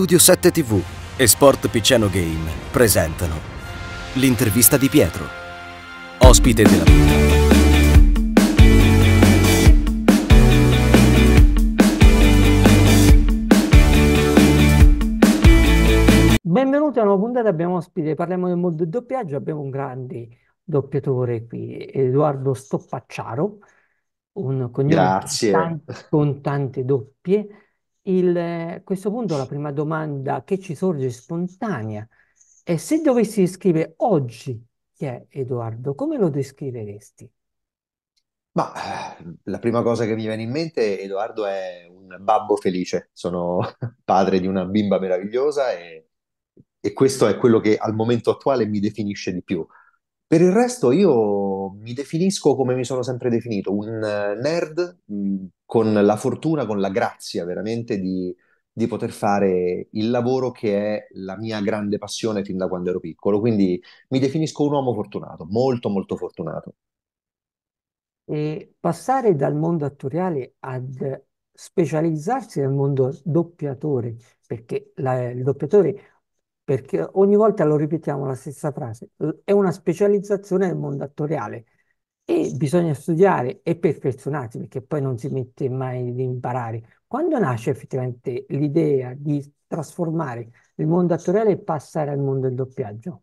Studio 7 TV e Sport Piceno Game presentano l'intervista di Pietro, ospite della puntata. Benvenuti a una nuova puntata, abbiamo ospite, parliamo del mondo del doppiaggio, abbiamo un grande doppiatore qui, Edoardo Stoppacciaro, un cognome Grazie. con tante doppie, il, a eh, questo punto la prima domanda che ci sorge spontanea è se dovessi descrivere oggi chi è Edoardo, come lo descriveresti? Ma la prima cosa che mi viene in mente, Edoardo, è un babbo felice. Sono padre di una bimba meravigliosa e, e questo è quello che al momento attuale mi definisce di più. Per il resto io mi definisco come mi sono sempre definito, un eh, nerd mh, mm, con la fortuna, con la grazia veramente di, di poter fare il lavoro che è la mia grande passione fin da quando ero piccolo. Quindi mi definisco un uomo fortunato, molto molto fortunato. E passare dal mondo attoriale ad specializzarsi nel mondo doppiatore, perché la, il doppiatore perché ogni volta lo ripetiamo la stessa frase, è una specializzazione del mondo attoriale e bisogna studiare e perfezionarsi perché poi non si mette mai di imparare. Quando nasce effettivamente l'idea di trasformare il mondo attoriale e passare al mondo del doppiaggio?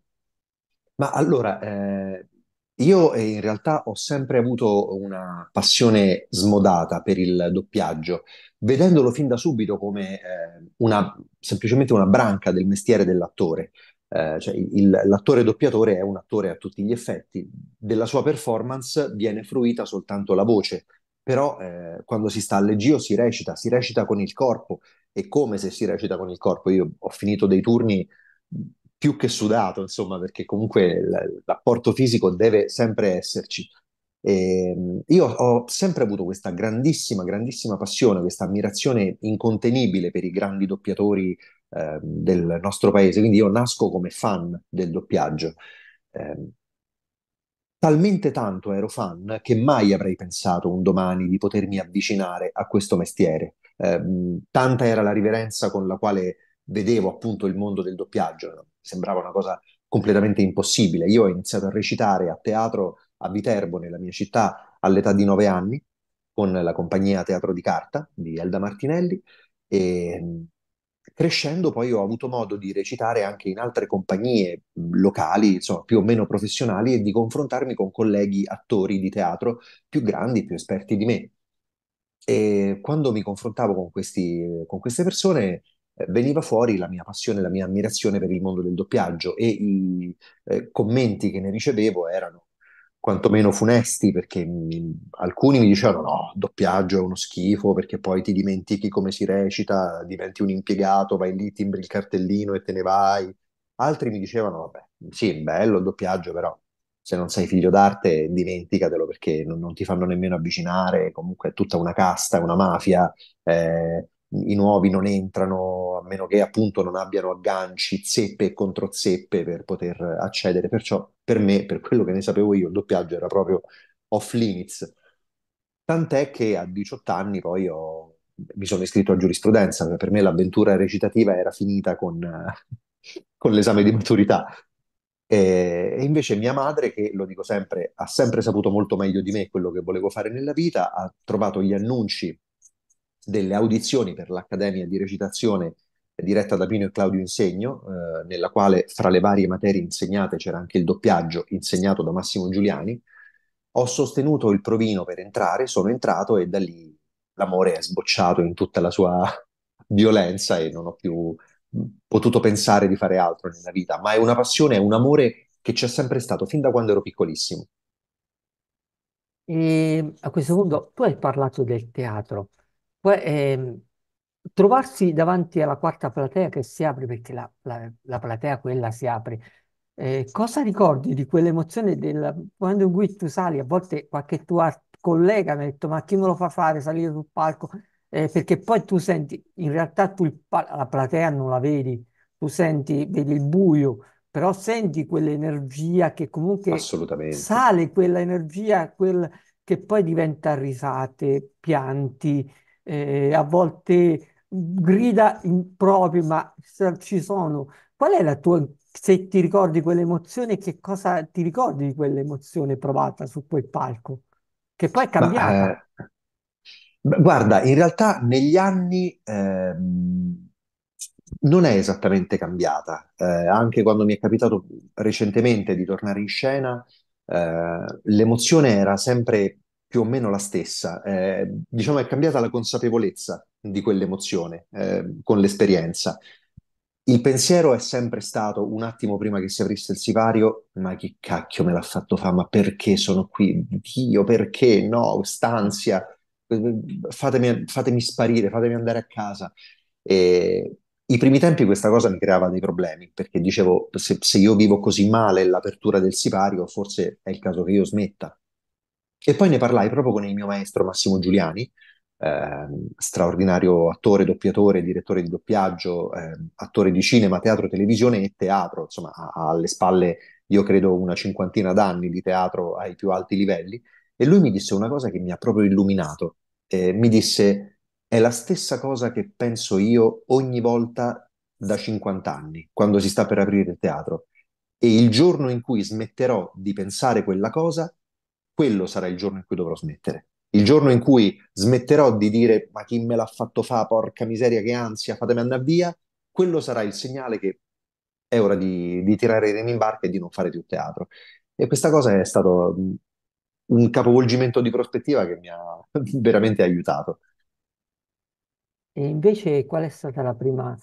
Ma allora, eh, io eh, in realtà ho sempre avuto una passione smodata per il doppiaggio vedendolo fin da subito come eh, una, semplicemente una branca del mestiere dell'attore. Eh, cioè il, l'attore doppiatore è un attore a tutti gli effetti, della sua performance viene fruita soltanto la voce, però eh, quando si sta al leggio si recita, si recita con il corpo e come se si recita con il corpo. Io ho finito dei turni più che sudato, insomma, perché comunque l'apporto fisico deve sempre esserci. E ehm, io ho sempre avuto questa grandissima, grandissima passione, questa ammirazione incontenibile per i grandi doppiatori eh, del nostro paese, quindi io nasco come fan del doppiaggio. Eh, talmente tanto ero fan che mai avrei pensato un domani di potermi avvicinare a questo mestiere. Eh, tanta era la riverenza con la quale vedevo appunto il mondo del doppiaggio, sembrava una cosa completamente impossibile. Io ho iniziato a recitare a teatro a Viterbo, nella mia città, all'età di nove anni, con la compagnia Teatro di Carta di Elda Martinelli e mm, crescendo poi ho avuto modo di recitare anche in altre compagnie mm, locali, insomma, più o meno professionali e di confrontarmi con colleghi attori di teatro più grandi, più esperti di me. E quando mi confrontavo con, questi, con queste persone eh, veniva fuori la mia passione, la mia ammirazione per il mondo del doppiaggio e i eh, commenti che ne ricevevo erano quantomeno funesti, perché mi, alcuni mi dicevano no, doppiaggio è uno schifo, perché poi ti dimentichi come si recita, diventi un impiegato, vai lì, timbri il cartellino e te ne vai. Altri mi dicevano, vabbè, sì, è bello il doppiaggio, però se non sei figlio d'arte dimenticatelo perché non, non ti fanno nemmeno avvicinare, comunque è tutta una casta, una mafia, eh, i nuovi non entrano a meno che appunto non abbiano agganci, zeppe e contro zeppe per poter accedere. Perciò per me, per quello che ne sapevo io, il doppiaggio era proprio off limits. Tant'è che a 18 anni poi ho, mi sono iscritto a giurisprudenza, per me l'avventura recitativa era finita con, con l'esame di maturità. E invece mia madre, che lo dico sempre, ha sempre saputo molto meglio di me quello che volevo fare nella vita, ha trovato gli annunci delle audizioni per l'Accademia di recitazione diretta da Pino e Claudio Insegno, eh, nella quale fra le varie materie insegnate c'era anche il doppiaggio insegnato da Massimo Giuliani. Ho sostenuto il provino per entrare, sono entrato e da lì l'amore è sbocciato in tutta la sua violenza e non ho più mm, potuto pensare di fare altro nella vita, ma è una passione, è un amore che c'è sempre stato fin da quando ero piccolissimo. E a questo punto tu hai parlato del teatro. Ehm, trovarsi davanti alla quarta platea che si apre, perché la, la- la platea quella si apre, eh, cosa ricordi di quell'emozione del momento in cui tu sali? A volte qualche tuo collega mi ha detto: Ma chi me lo fa fare salire sul palco? Eh, perché poi tu senti, in realtà tu il la platea non la vedi, tu senti, vedi il buio, però senti quell'energia che comunque Assolutamente. sale, quell'energia quel- che poi diventa risate, pianti eh, a volte grida impropri, ma ci sono. Qual è la tua, se ti ricordi quell'emozione, che cosa ti ricordi di quell'emozione provata su quel palco? Che poi è Ma, cambiata. eh, guarda, in realtà negli anni ehm, non è esattamente cambiata. Eh, anche quando mi è capitato recentemente di tornare in scena, eh, l'emozione era sempre più o meno la stessa. Eh, diciamo è cambiata la consapevolezza di quell'emozione eh, con l'esperienza. Il pensiero è sempre stato un attimo prima che si aprisse il sipario, ma che cacchio me l'ha fatto fa, ma perché sono qui? Dio, perché? No, stanzia, fatemi, fatemi sparire, fatemi andare a casa. E i primi tempi questa cosa mi creava dei problemi, perché dicevo, se, se io vivo così male l'apertura del sipario, forse è il caso che io smetta, e poi ne parlai proprio con il mio maestro Massimo Giuliani, eh, straordinario attore, doppiatore, direttore di doppiaggio, eh, attore di cinema, teatro, televisione e teatro, insomma ha, ha alle spalle io credo una cinquantina d'anni di teatro ai più alti livelli, e lui mi disse una cosa che mi ha proprio illuminato, eh, mi disse è la stessa cosa che penso io ogni volta da 50 anni, quando si sta per aprire il teatro, e il giorno in cui smetterò di pensare quella cosa quello sarà il giorno in cui dovrò smettere. Il giorno in cui smetterò di dire ma chi me l'ha fatto fa, porca miseria, che ansia, fatemi andare via, quello sarà il segnale che è ora di, di tirare i remi in barca e di non fare più teatro. E questa cosa è stato un capovolgimento di prospettiva che mi ha veramente aiutato. E invece qual è stata la prima,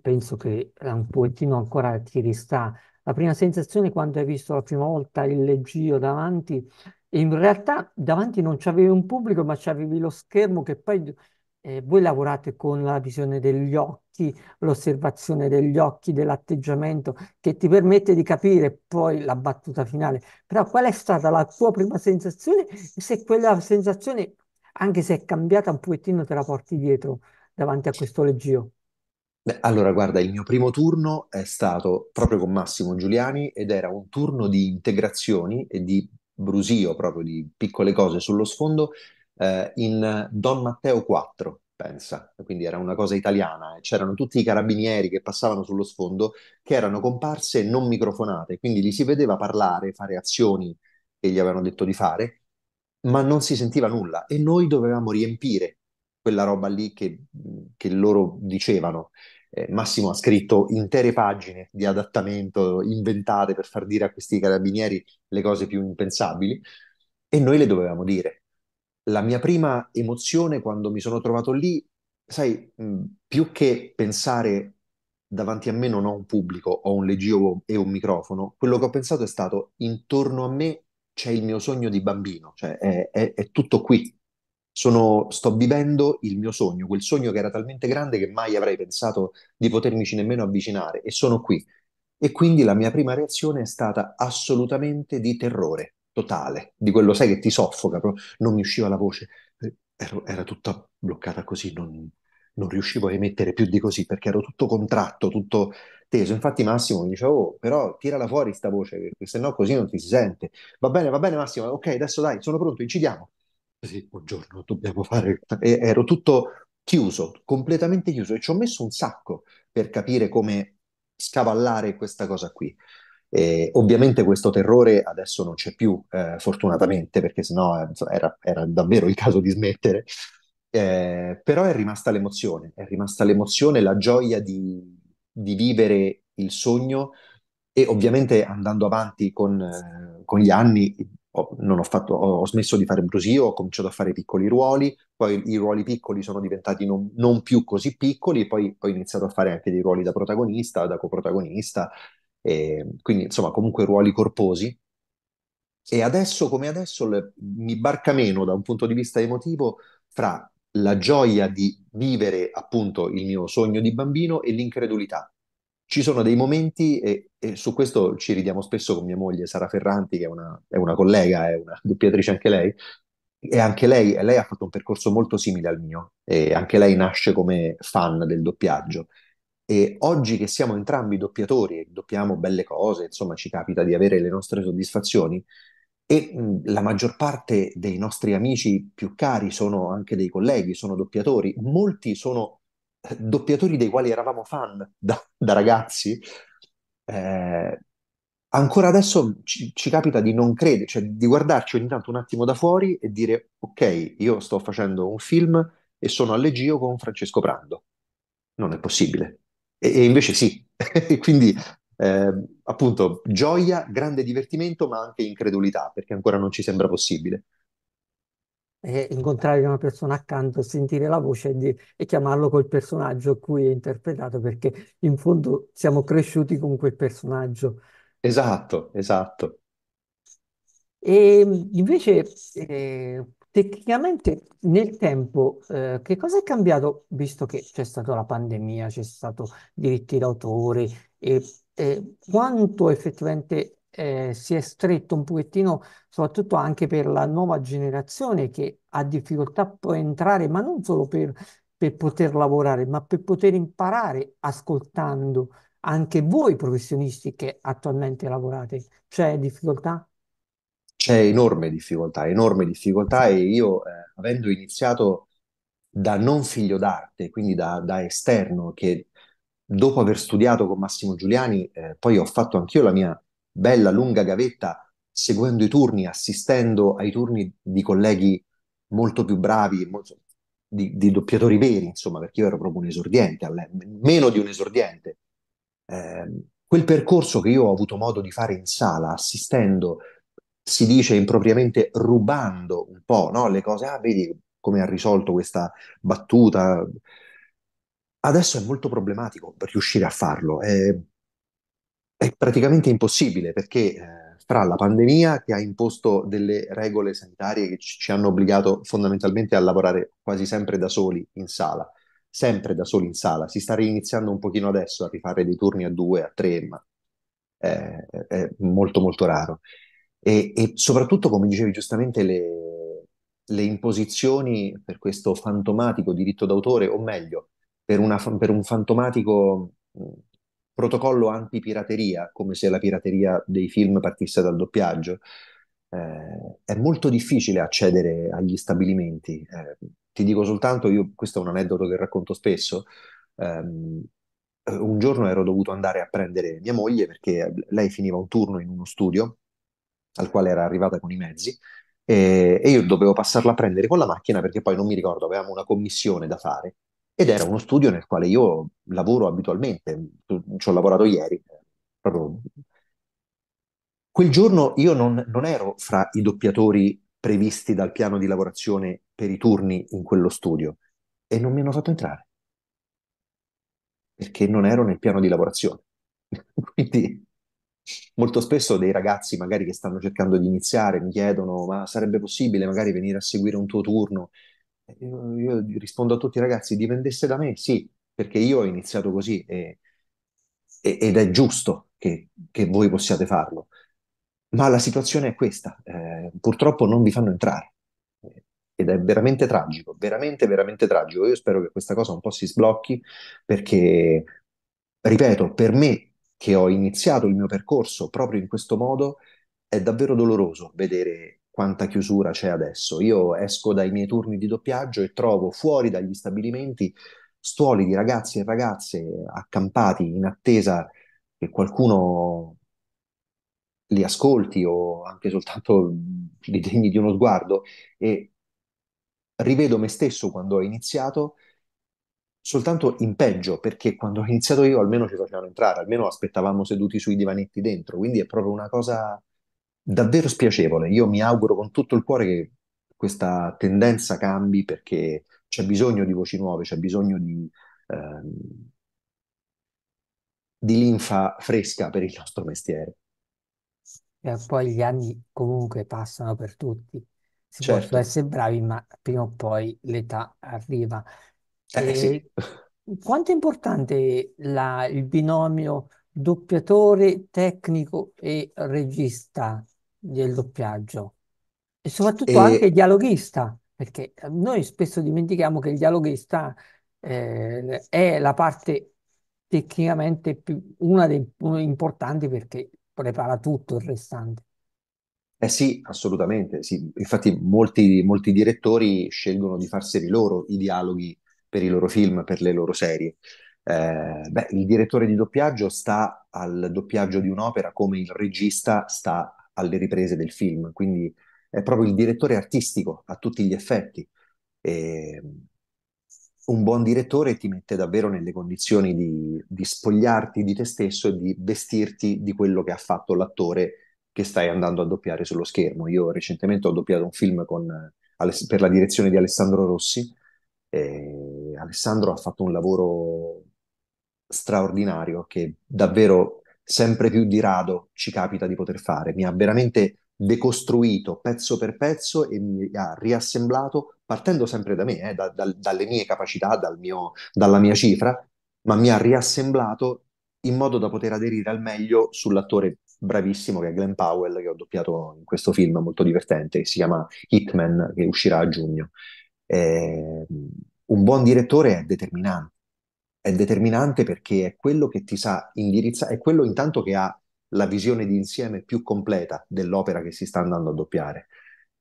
penso che un pochettino ancora ti resta la prima sensazione quando hai visto la prima volta il leggio davanti, e in realtà davanti non c'avevi un pubblico, ma c'avevi lo schermo che poi eh, voi lavorate con la visione degli occhi, l'osservazione degli occhi, dell'atteggiamento, che ti permette di capire poi la battuta finale. Però qual è stata la tua prima sensazione? se quella sensazione, anche se è cambiata un pochettino, te la porti dietro davanti a questo leggio? Beh, allora, guarda, il mio primo turno è stato proprio con Massimo Giuliani ed era un turno di integrazioni e di brusio, proprio di piccole cose sullo sfondo, eh, in Don Matteo 4, pensa. Quindi era una cosa italiana. e eh. C'erano tutti i carabinieri che passavano sullo sfondo, che erano comparse non microfonate, quindi li si vedeva parlare, fare azioni che gli avevano detto di fare, ma non si sentiva nulla e noi dovevamo riempire quella roba lì che, che loro dicevano. Eh, Massimo ha scritto intere pagine di adattamento inventate per far dire a questi carabinieri le cose più impensabili e noi le dovevamo dire. La mia prima emozione quando mi sono trovato lì, sai, mh, più che pensare davanti a me non ho un pubblico, ho un leggio e un microfono, quello che ho pensato è stato intorno a me c'è il mio sogno di bambino, cioè è, è, è tutto qui, sono, sto vivendo il mio sogno, quel sogno che era talmente grande che mai avrei pensato di potermici nemmeno avvicinare e sono qui. E quindi la mia prima reazione è stata assolutamente di terrore totale, di quello sai che ti soffoca, però non mi usciva la voce, eh, ero, era tutta bloccata così, non, non, riuscivo a emettere più di così perché ero tutto contratto, tutto teso. Infatti Massimo mi diceva, oh, però tirala fuori sta voce, se no così non ti si sente. Va bene, va bene Massimo, ok, adesso dai, sono pronto, incidiamo sì, buongiorno, dobbiamo fare... E ero tutto chiuso, completamente chiuso e ci ho messo un sacco per capire come scavallare questa cosa qui. E ovviamente questo terrore adesso non c'è più, eh, fortunatamente, perché sennò eh, era, era davvero il caso di smettere. Eh, però è rimasta l'emozione, è rimasta l'emozione, la gioia di, di vivere il sogno e ovviamente andando avanti con, eh, con gli anni ho, ho, fatto, ho, ho, smesso di fare brusio, ho cominciato a fare piccoli ruoli, poi i ruoli piccoli sono diventati non, non più così piccoli, poi ho iniziato a fare anche dei ruoli da protagonista, da coprotagonista, e, quindi insomma comunque ruoli corposi. E adesso come adesso le, mi barca meno da un punto di vista emotivo fra la gioia di vivere appunto il mio sogno di bambino e l'incredulità ci sono dei momenti, e, e, su questo ci ridiamo spesso con mia moglie Sara Ferranti, che è una, è una collega, è una doppiatrice anche lei, e anche lei, lei, ha fatto un percorso molto simile al mio, e anche lei nasce come fan del doppiaggio. E oggi che siamo entrambi doppiatori e doppiamo belle cose, insomma, ci capita di avere le nostre soddisfazioni. E la maggior parte dei nostri amici più cari sono anche dei colleghi, sono doppiatori, molti sono doppiatori dei quali eravamo fan da, da ragazzi, eh, ancora adesso ci, ci, capita di non credere, cioè di guardarci ogni tanto un attimo da fuori e dire ok, io sto facendo un film e sono allegio con Francesco Prando. Non è possibile. E, e invece sì. Quindi eh, appunto gioia, grande divertimento, ma anche incredulità, perché ancora non ci sembra possibile e incontrare una persona accanto, sentire la voce e, di, e chiamarlo col personaggio a cui è interpretato, perché in fondo siamo cresciuti con quel personaggio. Esatto, esatto. E invece, eh, tecnicamente nel tempo, eh, che cosa è cambiato, visto che c'è stata la pandemia, c'è stato diritti d'autore, e eh, quanto effettivamente eh, si è stretto un pochettino, soprattutto anche per la nuova generazione che ha difficoltà a entrare, ma non solo per, per poter lavorare, ma per poter imparare ascoltando anche voi professionisti che attualmente lavorate. C'è difficoltà? C'è enorme difficoltà, enorme difficoltà e io, eh, avendo iniziato da non figlio d'arte, quindi da, da, esterno, che dopo aver studiato con Massimo Giuliani, eh, poi ho fatto anch'io la mia bella lunga gavetta seguendo i turni, assistendo ai turni di colleghi molto più bravi, molto, di, di, doppiatori veri, insomma, perché io ero proprio un esordiente, meno di un esordiente. Eh, quel percorso che io ho avuto modo di fare in sala, assistendo, si dice impropriamente rubando un po' no? le cose, ah, vedi come ha risolto questa battuta. Adesso è molto problematico per riuscire a farlo. Eh, è praticamente impossibile perché eh, fra la pandemia che ha imposto delle regole sanitarie che ci, ci hanno obbligato fondamentalmente a lavorare quasi sempre da soli in sala, sempre da soli in sala, si sta riniziando un pochino adesso a rifare dei turni a due, a tre, ma è, è molto molto raro. E, e, soprattutto, come dicevi giustamente, le, le, imposizioni per questo fantomatico diritto d'autore, o meglio, per, una, per un fantomatico protocollo antipirateria, come se la pirateria dei film partisse dal doppiaggio. Eh, è molto difficile accedere agli stabilimenti. Eh, ti dico soltanto, io, questo è un aneddoto che racconto spesso, ehm, un giorno ero dovuto andare a prendere mia moglie perché lei finiva un turno in uno studio al quale era arrivata con i mezzi e, e io dovevo passarla a prendere con la macchina perché poi non mi ricordo, avevamo una commissione da fare ed era uno studio nel quale io lavoro abitualmente, ci ho lavorato ieri. Proprio. Quel giorno io non, non ero fra i doppiatori previsti dal piano di lavorazione per i turni in quello studio e non mi hanno fatto entrare perché non ero nel piano di lavorazione. Quindi molto spesso dei ragazzi magari che stanno cercando di iniziare mi chiedono ma sarebbe possibile magari venire a seguire un tuo turno io, eh, io rispondo a tutti i ragazzi, dipendesse da me, sì, perché io ho iniziato così e, e, ed è giusto che, che, voi possiate farlo. Ma la situazione è questa, eh, purtroppo non vi fanno entrare eh, ed è veramente tragico, veramente, veramente tragico. Io spero che questa cosa un po' si sblocchi perché, ripeto, per me che ho iniziato il mio percorso proprio in questo modo, è davvero doloroso vedere quanta chiusura c'è adesso. Io esco dai miei turni di doppiaggio e trovo fuori dagli stabilimenti stuoli di ragazzi e ragazze accampati in attesa che qualcuno li ascolti o anche soltanto li degni di uno sguardo e rivedo me stesso quando ho iniziato soltanto in peggio perché quando ho iniziato io almeno ci facevano entrare almeno aspettavamo seduti sui divanetti dentro quindi è proprio una cosa davvero spiacevole. Io mi auguro con tutto il cuore che questa tendenza cambi perché c'è bisogno di voci nuove, c'è bisogno di, ehm, di linfa fresca per il nostro mestiere. E poi gli anni comunque passano per tutti. Si certo. possono essere bravi, ma prima o poi l'età arriva. Eh, sì. Quanto è importante la, il binomio doppiatore, tecnico e regista? del doppiaggio e soprattutto anche E dialoghista, perché noi spesso dimentichiamo che il dialoghista eh, è la parte tecnicamente più, una dei più importanti perché prepara tutto il restante. Eh sì, assolutamente, sì. Infatti molti, molti direttori scelgono di farseli loro i dialoghi per i loro film, per le loro serie. Eh, beh, il direttore di doppiaggio sta al doppiaggio di un'opera come il regista sta alle riprese del film, quindi è proprio il direttore artistico a tutti gli effetti. E un buon direttore ti mette davvero nelle condizioni di, di spogliarti di te stesso e di vestirti di quello che ha fatto l'attore che stai andando a doppiare sullo schermo. Io recentemente ho doppiato un film con, per la direzione di Alessandro Rossi. E Alessandro ha fatto un lavoro straordinario che davvero sempre più di rado ci capita di poter fare. Mi ha veramente decostruito pezzo per pezzo e mi ha riassemblato, partendo sempre da me, eh, da, da, dalle mie capacità, dal mio, dalla mia cifra, ma mi ha riassemblato in modo da poter aderire al meglio sull'attore bravissimo che è Glenn Powell, che ho doppiato in questo film molto divertente, che si chiama Hitman, che uscirà a giugno. Eh, un buon direttore è determinante è determinante perché è quello che ti sa indirizzare, è quello intanto che ha la visione di insieme più completa dell'opera che si sta andando a doppiare,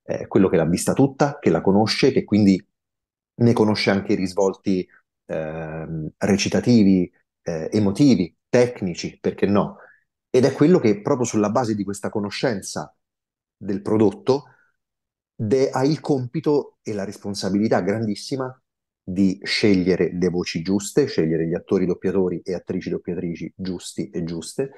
è quello che l'ha vista tutta, che la conosce, che quindi ne conosce anche i risvolti eh, recitativi, eh, emotivi, tecnici, perché no? Ed è quello che proprio sulla base di questa conoscenza del prodotto de- ha il compito e la responsabilità grandissima di scegliere le voci giuste, scegliere gli attori doppiatori e attrici doppiatrici giusti e giuste,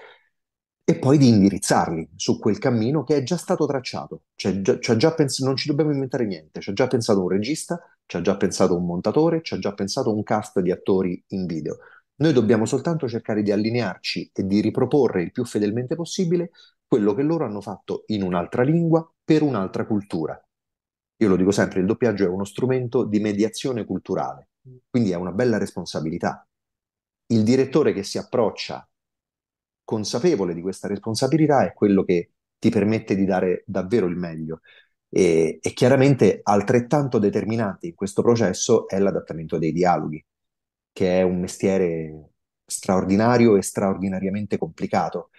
e poi di indirizzarli su quel cammino che è già stato tracciato. Cioè, già, cioè già pens- non ci dobbiamo inventare niente, ci ha già pensato un regista, ci ha già pensato un montatore, ci ha già pensato un cast di attori in video. Noi dobbiamo soltanto cercare di allinearci e di riproporre il più fedelmente possibile quello che loro hanno fatto in un'altra lingua per un'altra cultura. Io lo dico sempre, il doppiaggio è uno strumento di mediazione culturale, quindi è una bella responsabilità. Il direttore che si approccia consapevole di questa responsabilità è quello che ti permette di dare davvero il meglio. E, e chiaramente altrettanto determinante in questo processo è l'adattamento dei dialoghi, che è un mestiere straordinario e straordinariamente complicato,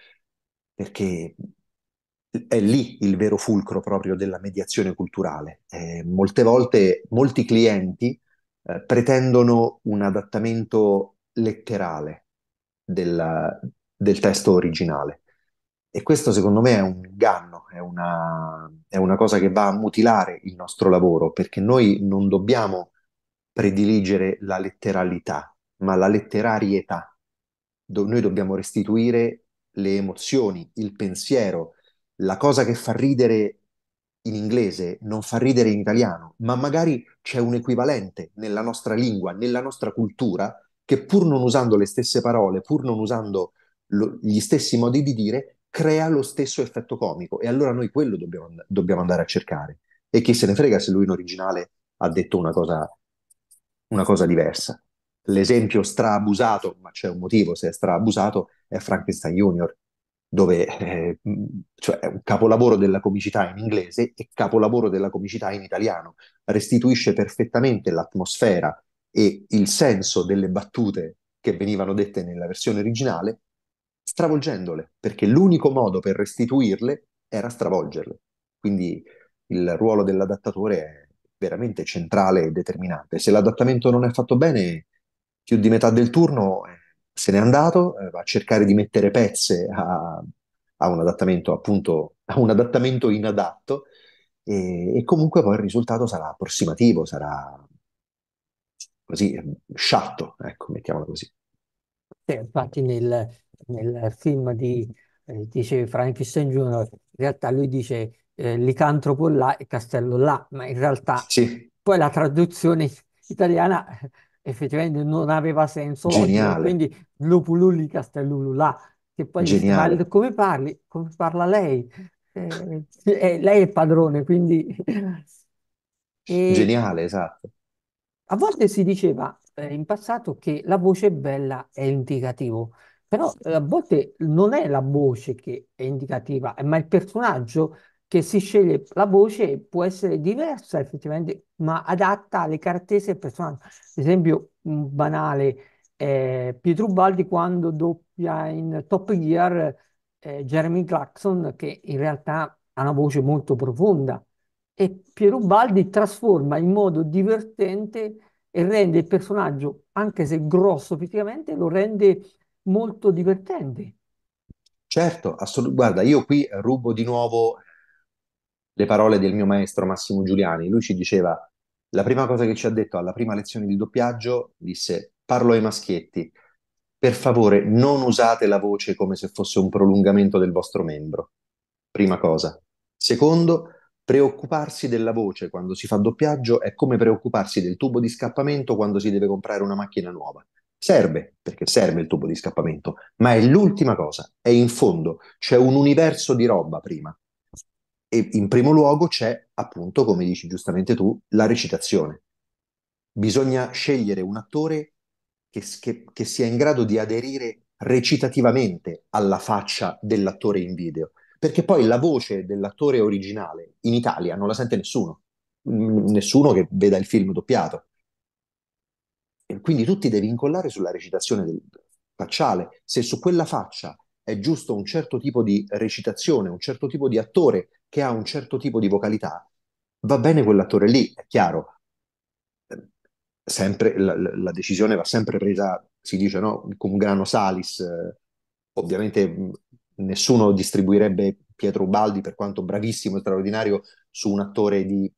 perché è lì il vero fulcro proprio della mediazione culturale. Eh, molte volte molti clienti eh, pretendono un adattamento letterale del, del, testo originale e questo secondo me è un inganno, è una, è una cosa che va a mutilare il nostro lavoro perché noi non dobbiamo prediligere la letteralità, ma la letterarietà. Do- noi dobbiamo restituire le emozioni, il pensiero, la cosa che fa ridere in inglese non fa ridere in italiano, ma magari c'è un equivalente nella nostra lingua, nella nostra cultura, che pur non usando le stesse parole, pur non usando lo, gli stessi modi di dire, crea lo stesso effetto comico. E allora noi quello dobbiamo, dobbiamo andare a cercare. E chi se ne frega se lui in originale ha detto una cosa, una cosa diversa. L'esempio straabusato, ma c'è un motivo se è straabusato, è Frankenstein Junior dove eh, mm, cioè è un capolavoro della comicità in inglese e capolavoro della comicità in italiano, restituisce perfettamente l'atmosfera e il senso delle battute che venivano dette nella versione originale, stravolgendole, perché l'unico modo per restituirle era stravolgerle. Quindi il ruolo dell'adattatore è veramente centrale e determinante. Se l'adattamento non è fatto bene, più di metà del turno è se n'è andato, eh, va a cercare di mettere pezze a, a un adattamento appunto, a un adattamento inadatto e, e, comunque poi il risultato sarà approssimativo, sarà così ehm, sciatto, ecco, mettiamola così. Sì, infatti nel, nel film di, eh, dice Frankenstein Jr., in realtà lui dice eh, licantropo là e castello là, ma in realtà sì. poi la traduzione italiana effettivamente non aveva senso oggi, Geniale. quindi Lupululli Castellululà, che poi dici, ma Geniale. come parli? Come parla lei? Eh, eh, eh lei è padrone, quindi... E Geniale, esatto. a volte si diceva eh, in passato che la voce bella è indicativo, però eh, a volte non è la voce che è indicativa, eh, ma il personaggio che si sceglie la voce può essere diversa effettivamente, ma adatta alle caratteristiche personali. Ad esempio, un banale, eh, Pietro Baldi quando doppia in Top Gear eh, Jeremy Clarkson, che in realtà ha una voce molto profonda, e Pietro Baldi trasforma in modo divertente e rende il personaggio, anche se grosso fisicamente, lo rende molto divertente. Certo, assolutamente. guarda, io qui rubo di nuovo le parole del mio maestro Massimo Giuliani. Lui ci diceva, la prima cosa che ci ha detto alla prima lezione di doppiaggio, disse, parlo ai maschietti, per favore non usate la voce come se fosse un prolungamento del vostro membro. Prima cosa. Secondo, preoccuparsi della voce quando si fa doppiaggio è come preoccuparsi del tubo di scappamento quando si deve comprare una macchina nuova. Serve, perché serve il tubo di scappamento, ma è l'ultima cosa, è in fondo, c'è un universo di roba prima. E in primo luogo c'è, appunto, come dici giustamente tu, la recitazione. Bisogna scegliere un attore che, che, che sia in grado di aderire recitativamente alla faccia dell'attore in video, perché poi la voce dell'attore originale in Italia non la sente nessuno, nessuno che veda il film doppiato. E quindi tu ti devi incollare sulla recitazione del, facciale. Se su quella faccia è giusto un certo tipo di recitazione, un certo tipo di attore che ha un certo tipo di vocalità, va bene quell'attore lì, è chiaro. Sempre, la, la decisione va sempre presa, si dice, no, con grano salis. Eh, ovviamente mm, nessuno distribuirebbe Pietro Ubaldi, per quanto bravissimo e straordinario, su un attore di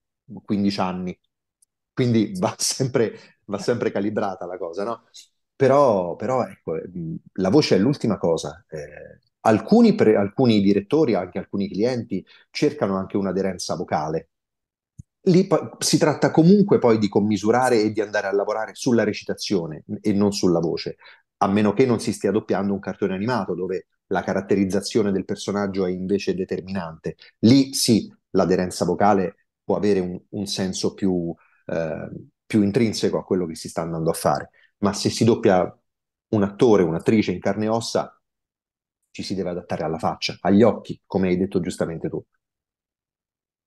15 anni. Quindi va sempre, va sempre calibrata la cosa, no? Però, però ecco, mm, la voce è l'ultima cosa. Eh, Alcuni, pre, alcuni direttori, anche alcuni clienti, cercano anche un'aderenza vocale. Lì si tratta comunque poi di commisurare e di andare a lavorare sulla recitazione e non sulla voce, a meno che non si stia doppiando un cartone animato dove la caratterizzazione del personaggio è invece determinante. Lì sì, l'aderenza vocale può avere un, un senso più, eh, più, intrinseco a quello che si sta andando a fare, ma se si doppia un attore, un'attrice in carne e ossa, ci si deve adattare alla faccia, agli occhi, come hai detto giustamente tu.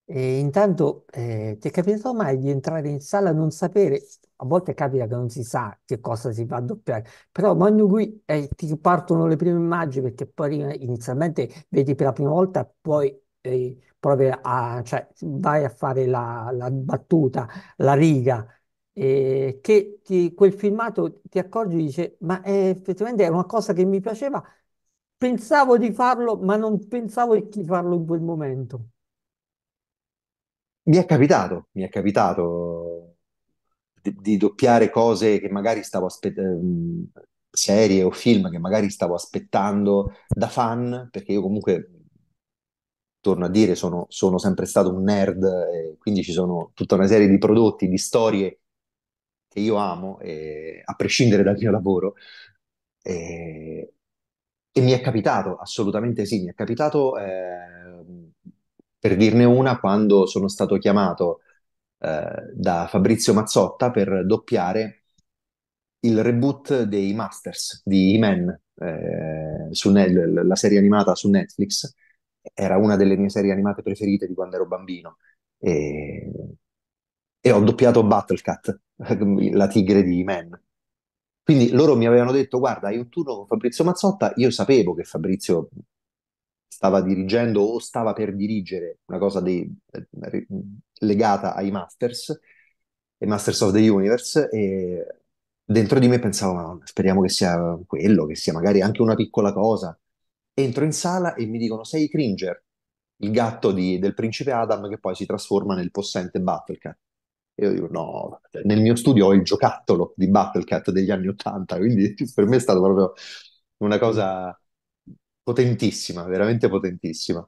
E intanto eh, ti è capitato mai di entrare in sala e non sapere, a volte capita che non si sa che cosa si va a doppiare, però Magno qui eh, ti partono le prime immagini perché poi inizialmente vedi per la prima volta, poi eh, provi a, cioè, vai a fare la, la battuta, la riga, eh, che ti, quel filmato ti accorgi e dice ma eh, effettivamente è una cosa che mi piaceva, Pensavo di farlo, ma non pensavo di farlo in quel momento. Mi è capitato, mi è capitato di, di doppiare cose che magari stavo aspettando, ehm, serie o film che magari stavo aspettando da fan, perché io comunque torno a dire, sono, sono sempre stato un nerd, eh, quindi ci sono tutta una serie di prodotti, di storie che io amo, eh, a prescindere dal mio lavoro. Eh, e mi è capitato, assolutamente sì, mi è capitato, eh, per dirne una, quando sono stato chiamato eh, da Fabrizio Mazzotta per doppiare il reboot dei Masters di He-Man, eh, la serie animata su Netflix. Era una delle mie serie animate preferite di quando ero bambino. E, e ho doppiato Battlecat, la tigre di He-Man. Quindi loro mi avevano detto, guarda, hai un turno con Fabrizio Mazzotta, io sapevo che Fabrizio stava dirigendo o stava per dirigere una cosa di, eh, legata ai Masters, ai Masters of the Universe, e dentro di me pensavo, speriamo che sia quello, che sia magari anche una piccola cosa. Entro in sala e mi dicono, sei Cringer, il gatto di, del principe Adam che poi si trasforma nel possente Battlecat. E io dico, no, nel mio studio ho il giocattolo di Battlecat degli anni Ottanta, quindi per me è stata proprio una cosa potentissima, veramente potentissima.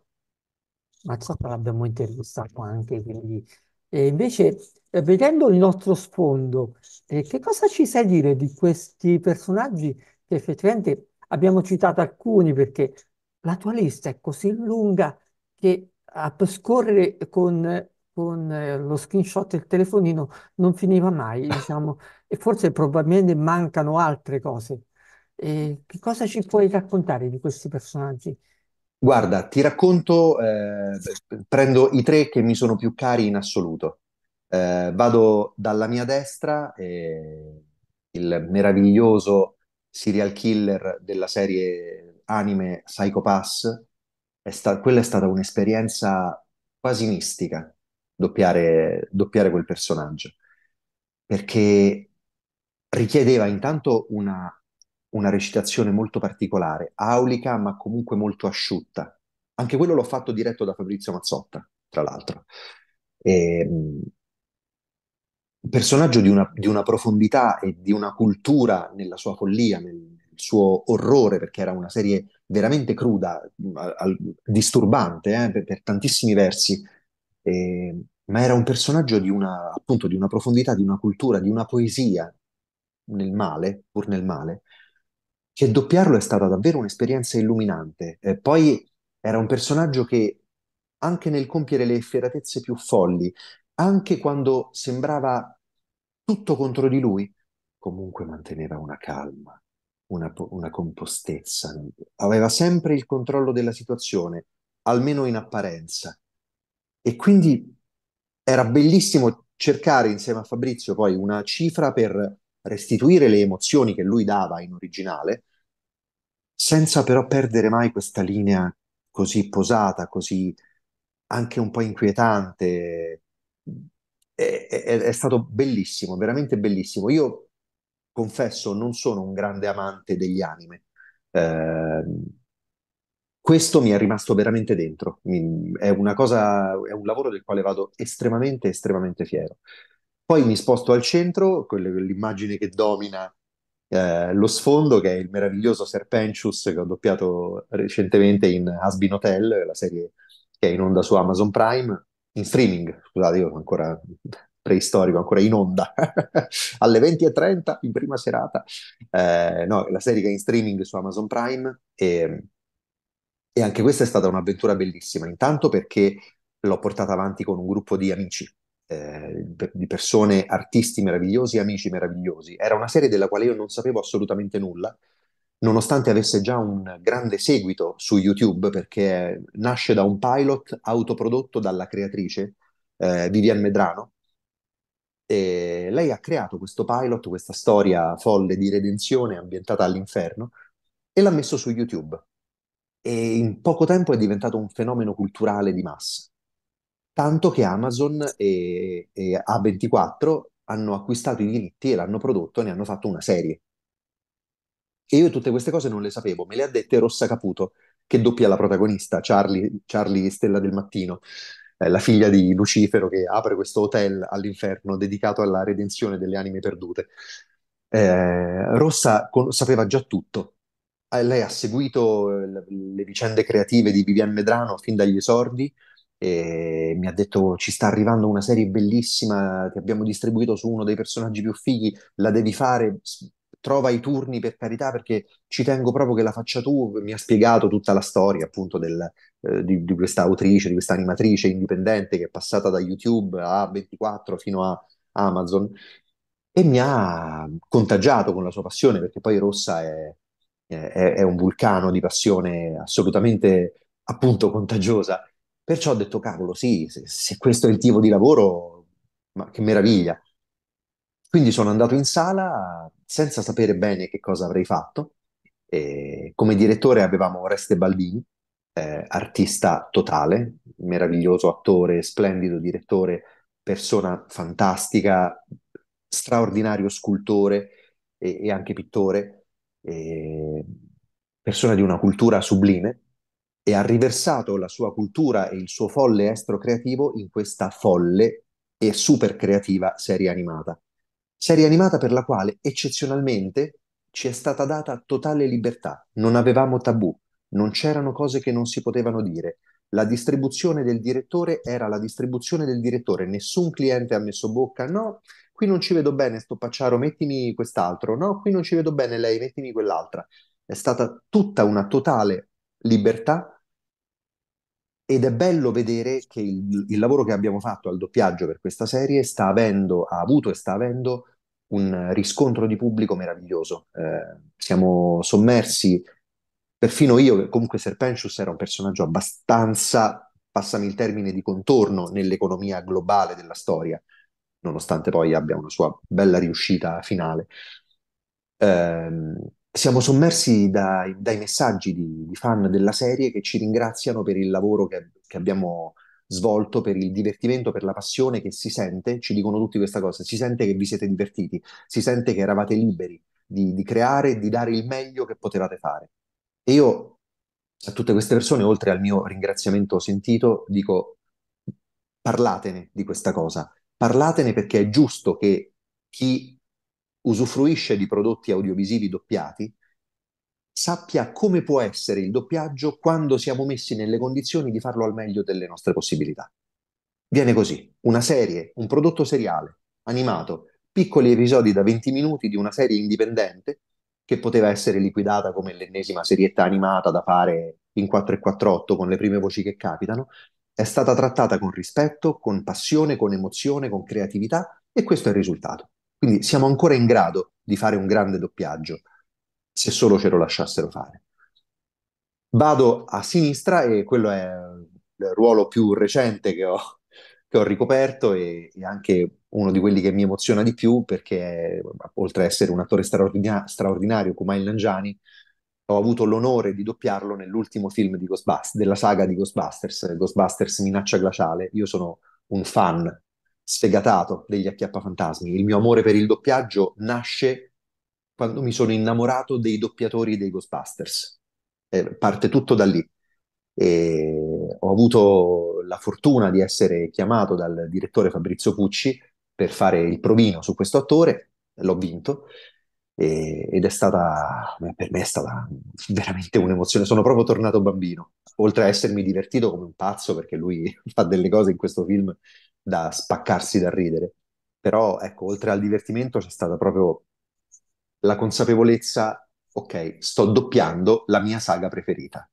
Ma Zappa l'abbiamo intervistato anche, quindi... E invece, eh, vedendo il nostro sfondo, eh, che cosa ci sai dire di questi personaggi che effettivamente abbiamo citato alcuni perché la tua lista è così lunga che a scorrere con con eh, lo screenshot e il telefonino non finiva mai, diciamo, e forse probabilmente mancano altre cose. E che cosa ci puoi raccontare di questi personaggi? Guarda, ti racconto, eh, prendo i tre che mi sono più cari in assoluto. Eh, vado dalla mia destra, eh, il meraviglioso serial killer della serie anime Psycho Pass, è quella è stata un'esperienza quasi mistica, doppiare, doppiare quel personaggio, perché richiedeva intanto una, una recitazione molto particolare, aulica ma comunque molto asciutta. Anche quello l'ho fatto diretto da Fabrizio Mazzotta, tra l'altro. E, ehm, un personaggio di una, di una, profondità e di una cultura nella sua follia, nel, nel suo orrore, perché era una serie veramente cruda, al, disturbante eh, per, per, tantissimi versi. E, ehm, ma era un personaggio di una, appunto, di una profondità, di una cultura, di una poesia nel male, pur nel male, che doppiarlo è stata davvero un'esperienza illuminante. Eh, poi era un personaggio che anche nel compiere le efferatezze più folli, anche quando sembrava tutto contro di lui, comunque manteneva una calma, una, una compostezza, aveva sempre il controllo della situazione, almeno in apparenza. E quindi era bellissimo cercare insieme a Fabrizio poi una cifra per restituire le emozioni che lui dava in originale, senza però perdere mai questa linea così posata, così anche un po' inquietante. È, è, è stato bellissimo, veramente bellissimo. Io confesso, non sono un grande amante degli anime. Eh, questo mi è rimasto veramente dentro. è una cosa, è un lavoro del quale vado estremamente, estremamente fiero. Poi mi sposto al centro, l'immagine che domina eh, lo sfondo, che è il meraviglioso Serpentius che ho doppiato recentemente in Asbin Hotel, la serie che è in onda su Amazon Prime, in streaming, scusate, io sono ancora preistorico, ancora in onda, alle 20.30 in prima serata. Eh, no, la serie che è in streaming su Amazon Prime e ehm, e anche questa è stata un'avventura bellissima, intanto perché l'ho portata avanti con un gruppo di amici, eh, di persone, artisti meravigliosi, amici meravigliosi. Era una serie della quale io non sapevo assolutamente nulla, nonostante avesse già un grande seguito su YouTube, perché nasce da un pilot autoprodotto dalla creatrice eh, Vivian Medrano. E lei ha creato questo pilot, questa storia folle di redenzione ambientata all'inferno, e l'ha messo su YouTube e in poco tempo è diventato un fenomeno culturale di massa. Tanto che Amazon e, e A24 hanno acquistato i diritti e l'hanno prodotto e ne hanno fatto una serie. E io tutte queste cose non le sapevo, me le ha dette Rossa Caputo, che doppia la protagonista, Charlie, Charlie Stella del Mattino, eh, la figlia di Lucifero che apre questo hotel all'inferno dedicato alla redenzione delle anime perdute. Eh, Rossa con- sapeva già tutto Ah, lei ha seguito eh, le vicende creative di Vivian Medrano fin dagli esordi e mi ha detto ci sta arrivando una serie bellissima che abbiamo distribuito su uno dei personaggi più fighi, la devi fare, trova i turni per carità perché ci tengo proprio che la faccia tu, mi ha spiegato tutta la storia appunto del, eh, di, di questa autrice, di questa animatrice indipendente che è passata da YouTube a 24 fino a Amazon e mi ha contagiato con la sua passione perché poi Rossa è eh, è, è, un vulcano di passione assolutamente appunto contagiosa. Perciò ho detto, cavolo, sì, se, se questo è il tipo di lavoro, ma che meraviglia. Quindi sono andato in sala senza sapere bene che cosa avrei fatto. E come direttore avevamo Oreste Baldini, eh, artista totale, meraviglioso attore, splendido direttore, persona fantastica, straordinario scultore e, e anche pittore eh, persona di una cultura sublime, e ha riversato la sua cultura e il suo folle estro creativo in questa folle e super creativa serie animata. Serie animata per la quale eccezionalmente ci è stata data totale libertà, non avevamo tabù, non c'erano cose che non si potevano dire. La distribuzione del direttore era la distribuzione del direttore, nessun cliente ha messo bocca, no, qui non ci vedo bene sto pacciaro, mettimi quest'altro, no, qui non ci vedo bene lei, mettimi quell'altra. È stata tutta una totale libertà ed è bello vedere che il, il lavoro che abbiamo fatto al doppiaggio per questa serie sta avendo, ha avuto e sta avendo un riscontro di pubblico meraviglioso. Eh, siamo sommersi, perfino io, che comunque Serpentius era un personaggio abbastanza, passami il termine, di contorno nell'economia globale della storia nonostante poi abbia una sua bella riuscita finale. Eh, siamo sommersi dai, dai messaggi di, di, fan della serie che ci ringraziano per il lavoro che, che, abbiamo svolto, per il divertimento, per la passione che si sente, ci dicono tutti questa cosa, si sente che vi siete divertiti, si sente che eravate liberi di, di creare e di dare il meglio che potevate fare. E io a tutte queste persone, oltre al mio ringraziamento sentito, dico parlatene di questa cosa, parlatene perché è giusto che chi usufruisce di prodotti audiovisivi doppiati sappia come può essere il doppiaggio quando siamo messi nelle condizioni di farlo al meglio delle nostre possibilità. Viene così, una serie, un prodotto seriale, animato, piccoli episodi da 20 minuti di una serie indipendente che poteva essere liquidata come l'ennesima serietta animata da fare in 4 e 4 8 con le prime voci che capitano, è stata trattata con rispetto, con passione, con emozione, con creatività e questo è il risultato. Quindi siamo ancora in grado di fare un grande doppiaggio se solo ce lo lasciassero fare. Vado a sinistra e quello è il ruolo più recente che ho, che ho ricoperto e, e, anche uno di quelli che mi emoziona di più perché oltre ad essere un attore straordinario, straordinario, Kumail Nanjani, ho avuto l'onore di doppiarlo nell'ultimo film di Ghostbusters, della saga di Ghostbusters, Ghostbusters Minaccia Glaciale. Io sono un fan sfegatato degli acchiappafantasmi. Il mio amore per il doppiaggio nasce quando mi sono innamorato dei doppiatori dei Ghostbusters. Eh, parte tutto da lì. E ho avuto la fortuna di essere chiamato dal direttore Fabrizio Pucci per fare il provino su questo attore, l'ho vinto ed è stata, per me è stata veramente un'emozione, sono proprio tornato bambino, oltre a essermi divertito come un pazzo perché lui fa delle cose in questo film da spaccarsi da ridere, però ecco, oltre al divertimento c'è stata proprio la consapevolezza, ok, sto doppiando la mia saga preferita.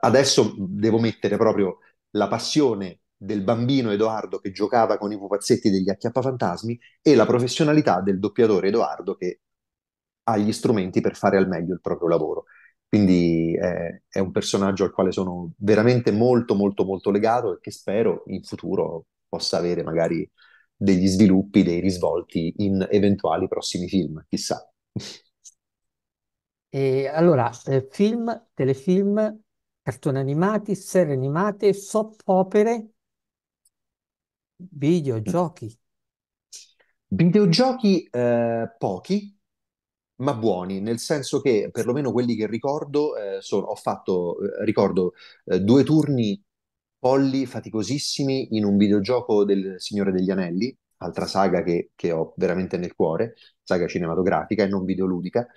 adesso devo mettere proprio la passione del bambino Edoardo che giocava con i pupazzetti degli acchiappafantasmi e la professionalità del doppiatore Edoardo che ha gli strumenti per fare al meglio il proprio lavoro. Quindi eh, è un personaggio al quale sono veramente molto molto molto legato e che spero in futuro possa avere magari degli sviluppi, dei risvolti in eventuali prossimi film, chissà. E allora, eh, film, telefilm, cartoni animati, serie animate, soap opere Videogiochi. Videogiochi eh, pochi, ma buoni, nel senso che perlomeno quelli che ricordo, eh, sono, ho fatto, eh, ricordo eh, due turni polli faticosissimi in un videogioco del Signore degli Anelli, altra saga che, che ho veramente nel cuore, saga cinematografica e non videoludica,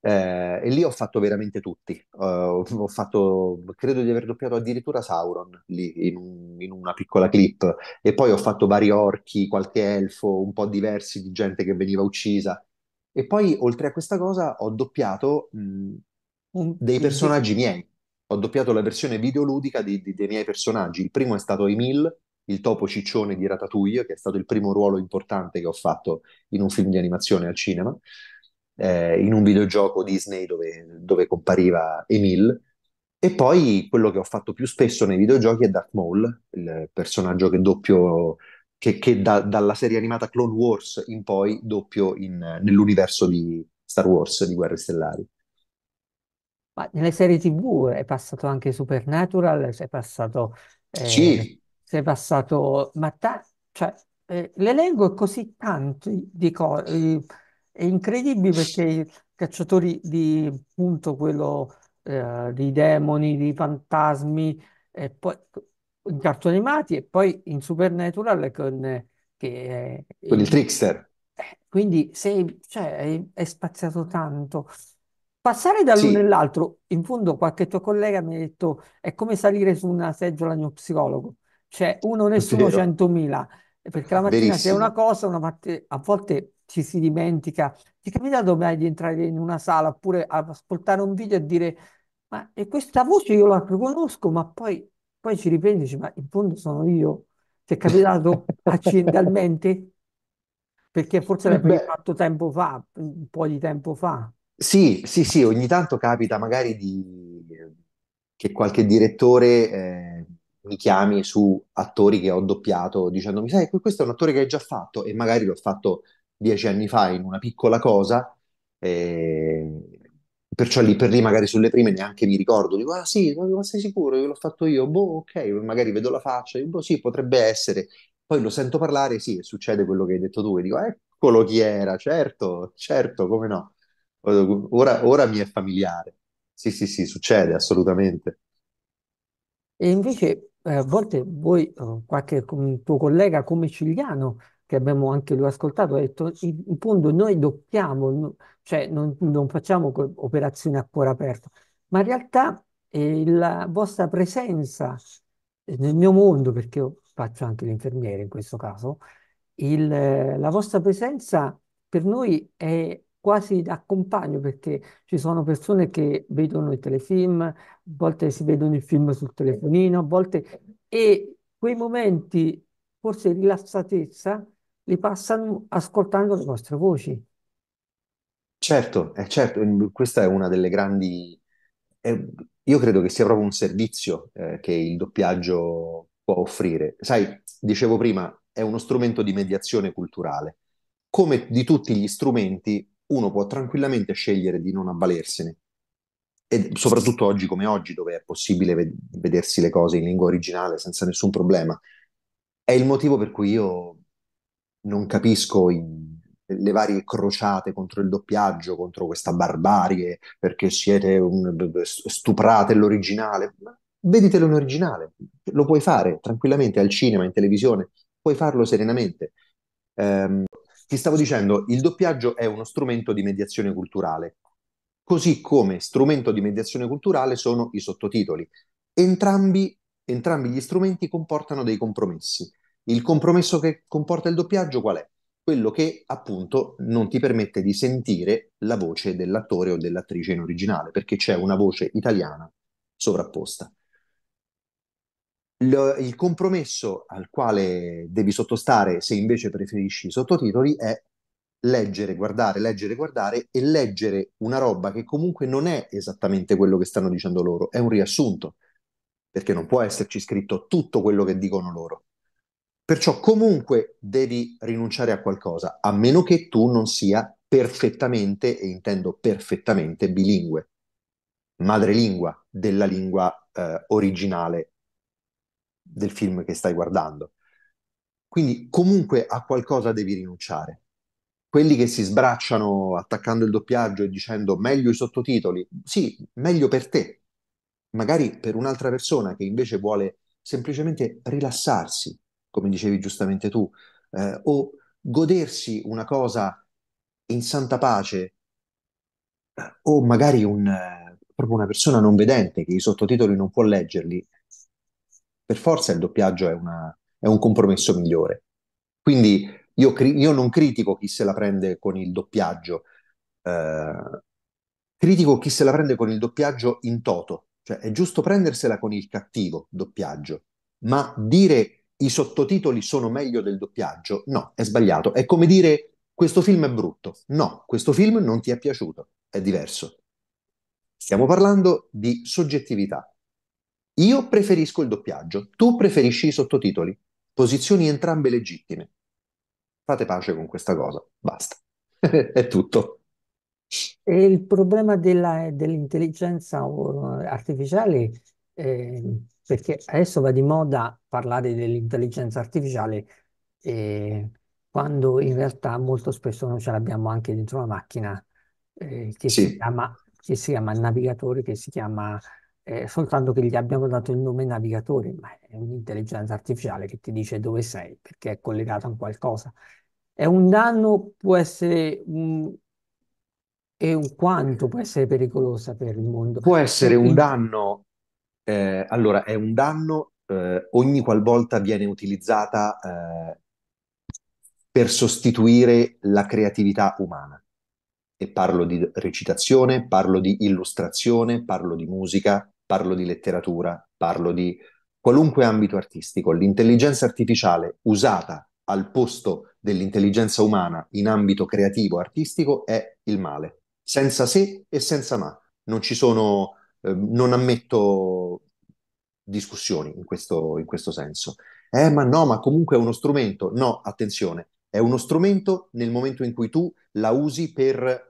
eh, e lì ho fatto veramente tutti. Uh, ho fatto, credo di aver doppiato addirittura Sauron lì in, in, una piccola clip. E poi ho fatto vari orchi, qualche elfo, un po' diversi di gente che veniva uccisa. E poi, oltre a questa cosa, ho doppiato mh, dei personaggi miei. Ho doppiato la versione videoludica di, di, dei miei personaggi. Il primo è stato Emil, il topo ciccione di Ratatouille, che è stato il primo ruolo importante che ho fatto in un film di animazione al cinema eh, in un videogioco Disney dove, dove, compariva Emil. E poi quello che ho fatto più spesso nei videogiochi è Darth Maul, il personaggio che doppio che, che da, dalla serie animata Clone Wars in poi doppio in, nell'universo di Star Wars, di Guerre Stellari. Ma nelle serie TV è passato anche Supernatural, è passato... Eh, sì. È passato... Ma ta, cioè, eh, l'elenco è così tanto di cose... Eh, è incredibile perché i cacciatori di appunto quello eh, di demoni, di fantasmi, e poi in cartoni animati e poi in Supernatural con che è, il trickster. Eh, quindi sei, cioè, è, è spaziato tanto. Passare dall'uno Sì. all'altro, in fondo qualche tuo collega mi ha detto, è come salire su una seggiola di uno psicologo, cioè uno nessuno Vero. 100.000, perché la mattina sei Verissimo. una cosa, una matt- a volte ci si dimentica. Ti è capitato domani di entrare in una sala oppure ascoltare un video e dire ma è questa voce io la riconosco, ma poi, poi ci riprendi dici ma in fondo sono io. Ti è capitato accidentalmente? Perché forse l'hai Beh, fatto tempo fa, un po' di tempo fa. Sì, sì, sì, ogni tanto capita magari di, che qualche direttore eh, mi chiami su attori che ho doppiato dicendomi, sai, questo è un attore che hai già fatto e magari l'ho fatto dieci anni fa in una piccola cosa, eh, perciò lì per lì magari sulle prime neanche mi ricordo, dico ah sì, ma sei sicuro che l'ho fatto io? Boh, ok, magari vedo la faccia, boh sì, potrebbe essere, poi lo sento parlare, sì, e succede quello che hai detto tu, e dico eccolo chi era, certo, certo, come no, ora, ora mi è familiare, sì sì sì, succede assolutamente. E invece eh, a volte voi, eh, qualche tuo collega come Cigliano, che abbiamo anche lui ascoltato, ha detto in fondo noi doppiamo, cioè non, non facciamo operazioni a cuore aperto, ma in realtà eh, la vostra presenza eh, nel mio mondo, perché io faccio anche l'infermiere in questo caso, il, la vostra presenza per noi è quasi accompagno perché ci sono persone che vedono i telefilm, a volte si vedono i film sul telefonino, a volte e quei momenti forse rilassatezza li passano ascoltando le vostre voci. Certo, eh, certo, questa è una delle grandi... Eh, io credo che sia proprio un servizio eh, che il doppiaggio può offrire. Sai, dicevo prima, è uno strumento di mediazione culturale. Come di tutti gli strumenti, uno può tranquillamente scegliere di non avvalersene. E soprattutto oggi come oggi, dove è possibile ved- vedersi le cose in lingua originale senza nessun problema. È il motivo per cui io non capisco i, le varie crociate contro il doppiaggio, contro questa barbarie, perché siete un, stuprate l'originale. Veditelo in originale, lo puoi fare tranquillamente al cinema, in televisione, puoi farlo serenamente. Eh, ti stavo dicendo, il doppiaggio è uno strumento di mediazione culturale, così come strumento di mediazione culturale sono i sottotitoli. Entrambi, entrambi gli strumenti comportano dei compromessi il compromesso che comporta il doppiaggio qual è? Quello che appunto non ti permette di sentire la voce dell'attore o dell'attrice in originale, perché c'è una voce italiana sovrapposta. L- il compromesso al quale devi sottostare se invece preferisci i sottotitoli è leggere, guardare, leggere, guardare e leggere una roba che comunque non è esattamente quello che stanno dicendo loro, è un riassunto, perché non può esserci scritto tutto quello che dicono loro. Perciò comunque devi rinunciare a qualcosa, a meno che tu non sia perfettamente, e intendo perfettamente, bilingue, madrelingua della lingua eh, originale del film che stai guardando. Quindi comunque a qualcosa devi rinunciare. Quelli che si sbracciano attaccando il doppiaggio e dicendo meglio i sottotitoli, sì, meglio per te, magari per un'altra persona che invece vuole semplicemente rilassarsi, come dicevi giustamente tu, eh, o godersi una cosa in santa pace, eh, o magari un, eh, proprio una persona non vedente che i sottotitoli non può leggerli, per forza il doppiaggio è, una, è un compromesso migliore. Quindi io, cri- io, non critico chi se la prende con il doppiaggio, eh, critico chi se la prende con il doppiaggio in toto, cioè è giusto prendersela con il cattivo doppiaggio, ma dire i sottotitoli sono meglio del doppiaggio? No, è sbagliato. È come dire questo film è brutto. No, questo film non ti è piaciuto, è diverso. Stiamo parlando di soggettività. Io preferisco il doppiaggio, tu preferisci i sottotitoli. Posizioni entrambe legittime. Fate pace con questa cosa, basta. è tutto. E il problema della, dell'intelligenza eh, artificiale eh, perché adesso va di moda parlare dell'intelligenza artificiale eh, quando in realtà molto spesso noi ce l'abbiamo anche dentro una macchina eh, che si Sì, chiama, che si chiama navigatore, che si chiama eh, soltanto che gli abbiamo dato il nome navigatore, ma è un'intelligenza artificiale che ti dice dove sei perché è collegato a qualcosa. È un danno, può essere un, e un quanto può essere pericolosa per il mondo. può essere un Quindi, danno eh, allora è un danno eh, ogni qualvolta viene utilizzata eh, per sostituire la creatività umana. E parlo di recitazione, parlo di illustrazione, parlo di musica, parlo di letteratura, parlo di qualunque ambito artistico. L'intelligenza artificiale usata al posto dell'intelligenza umana in ambito creativo artistico è il male, senza se e senza ma. Non ci sono Ehm, non ammetto discussioni in questo, in questo senso. Eh, ma no, ma comunque è uno strumento. No, attenzione, è uno strumento nel momento in cui tu la usi per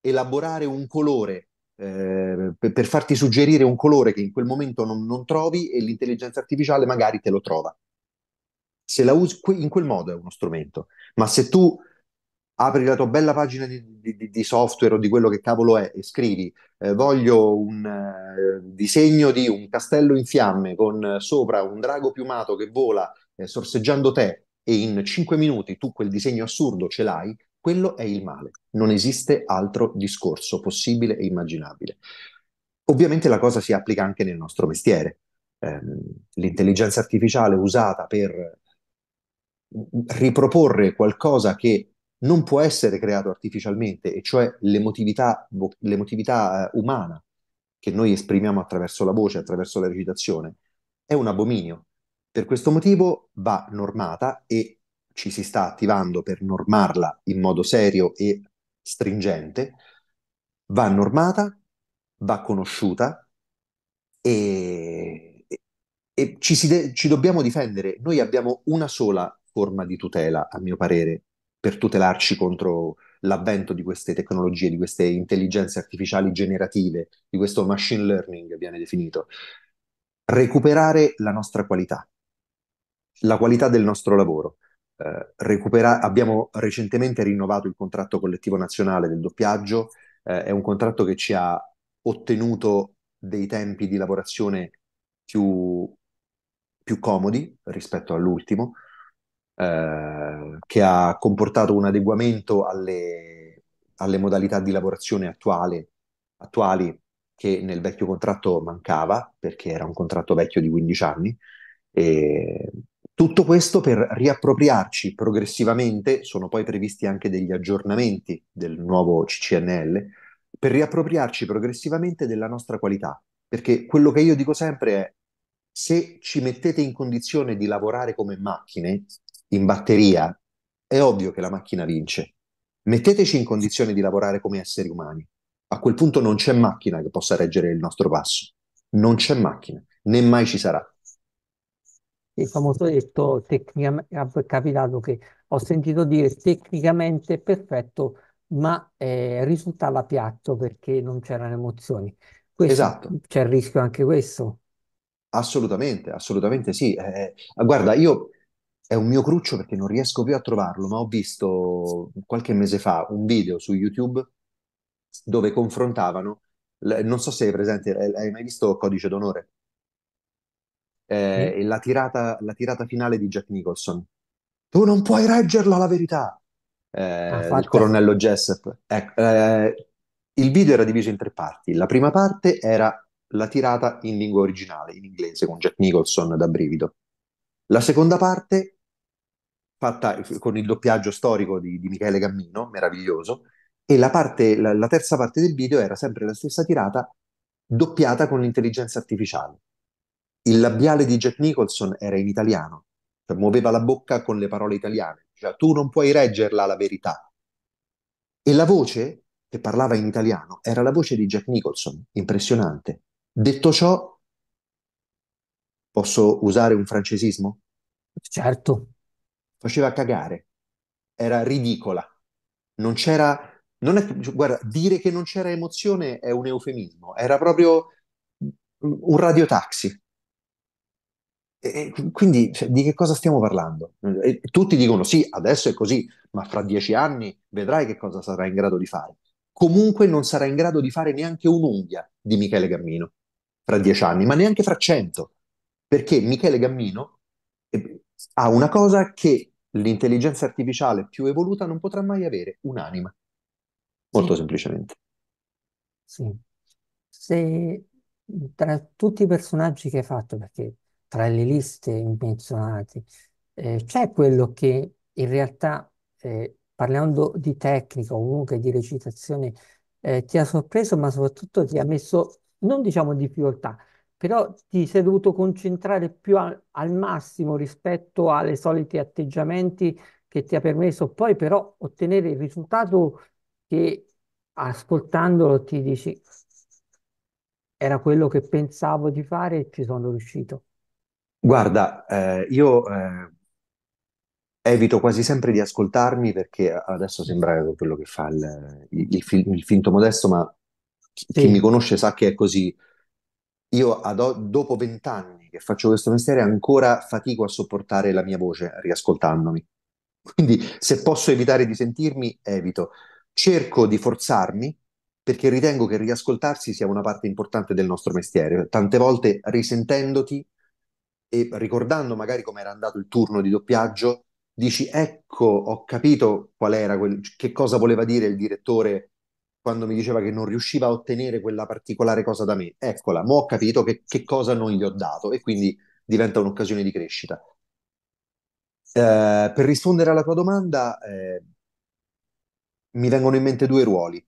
elaborare un colore, eh, per, per, farti suggerire un colore che in quel momento non, non, trovi e l'intelligenza artificiale magari te lo trova. Se la usi in quel modo è uno strumento, ma se tu apri la tua bella pagina di, di, di, software o di quello che cavolo è e scrivi eh, voglio un eh, disegno di un castello in fiamme con eh, sopra un drago piumato che vola eh, sorseggiando te e in 5 minuti tu quel disegno assurdo ce l'hai, quello è il male. Non esiste altro discorso possibile e immaginabile. Ovviamente la cosa si applica anche nel nostro mestiere. Ehm, l'intelligenza artificiale usata per mm, riproporre qualcosa che non può essere creato artificialmente, e cioè l'emotività, l'emotività eh, umana che noi esprimiamo attraverso la voce, attraverso la recitazione, è un abominio. Per questo motivo va normata e ci si sta attivando per normarla in modo serio e stringente, va normata, va conosciuta e, e ci, de- ci dobbiamo difendere. Noi abbiamo una sola forma di tutela, a mio parere, per tutelarci contro l'avvento di queste tecnologie, di queste intelligenze artificiali generative, di questo machine learning viene definito. Recuperare la nostra qualità, la qualità del nostro lavoro. Eh, recupera- abbiamo recentemente rinnovato il contratto collettivo nazionale del doppiaggio, eh, è un contratto che ci ha ottenuto dei tempi di lavorazione più, più comodi rispetto all'ultimo, eh, che ha comportato un adeguamento alle, alle modalità di lavorazione attuale, attuali che nel vecchio contratto mancava, perché era un contratto vecchio di 15 anni. E tutto questo per riappropriarci progressivamente, sono poi previsti anche degli aggiornamenti del nuovo CCNL, per riappropriarci progressivamente della nostra qualità. Perché quello che io dico sempre è, se ci mettete in condizione di lavorare come macchine, in batteria, è ovvio che la macchina vince. Metteteci in condizione di lavorare come esseri umani. A quel punto non c'è macchina che possa reggere il nostro passo. Non c'è macchina, né mai ci sarà. Il famoso detto tecnicamente è capitato che ho sentito dire tecnicamente perfetto, ma eh, risultava piatto perché non c'erano emozioni. Questo, esatto. C'è il rischio anche questo. Assolutamente, assolutamente sì. Eh, guarda, io è un mio cruccio perché non riesco più a trovarlo, ma ho visto qualche mese fa un video su YouTube dove confrontavano, non so se hai presente, hai mai visto Codice d'onore? Eh, mm. la, tirata, la, tirata, finale di Jack Nicholson. Tu non puoi reggerla la verità! Eh, il colonnello Jessup. Ecco, eh, il video era diviso in tre parti. La prima parte era la tirata in lingua originale, in inglese, con Jack Nicholson da brivido. La seconda parte fatta con il doppiaggio storico di, di Michele Gammino, meraviglioso, e la, parte, la, la, terza parte del video era sempre la stessa tirata doppiata con l'intelligenza artificiale. Il labiale di Jack Nicholson era in italiano, cioè muoveva la bocca con le parole italiane, cioè tu non puoi reggerla la verità. E la voce che parlava in italiano era la voce di Jack Nicholson, impressionante. Detto ciò, posso usare un francesismo? Certo faceva cagare, era ridicola, non c'era... Non è, guarda, dire che non c'era emozione è un eufemismo, era proprio un radiotaxi. E, e quindi cioè, di che cosa stiamo parlando? E, tutti dicono sì, adesso è così, ma fra dieci anni vedrai che cosa sarà in grado di fare. Comunque non sarà in grado di fare neanche un'unghia di Michele Gammino fra dieci anni, ma neanche fra cento, perché Michele Gammino ha una cosa che l'intelligenza artificiale più evoluta non potrà mai avere, un'anima, molto sì. semplicemente. Sì, se tra tutti i personaggi che hai fatto, perché tra le liste menzionate, eh, c'è quello che in realtà, eh, parlando di tecnica o comunque di recitazione, eh, ti ha sorpreso, ma soprattutto ti ha messo, non diciamo difficoltà, però ti sei dovuto concentrare più al, al massimo rispetto alle soliti atteggiamenti che ti ha permesso poi però ottenere il risultato che ascoltandolo ti dici era quello che pensavo di fare e ci sono riuscito. Guarda, eh, io eh, evito quasi sempre di ascoltarmi perché adesso sembra quello che fa il, il, il, il finto modesto, ma chi, chi mi conosce sa che è così. Io ad, dopo vent'anni che faccio questo mestiere ancora fatico a sopportare la mia voce riascoltandomi. Quindi se posso evitare di sentirmi, evito. Cerco di forzarmi perché ritengo che riascoltarsi sia una parte importante del nostro mestiere. Tante volte risentendoti e ricordando magari come era andato il turno di doppiaggio, dici ecco, ho capito qual era, quel, che cosa voleva dire il direttore quando mi diceva che non riusciva a ottenere quella particolare cosa da me. Eccola, mo ho capito che, che cosa non gli ho dato e quindi diventa un'occasione di crescita. Eh, per rispondere alla tua domanda, eh, mi vengono in mente due ruoli.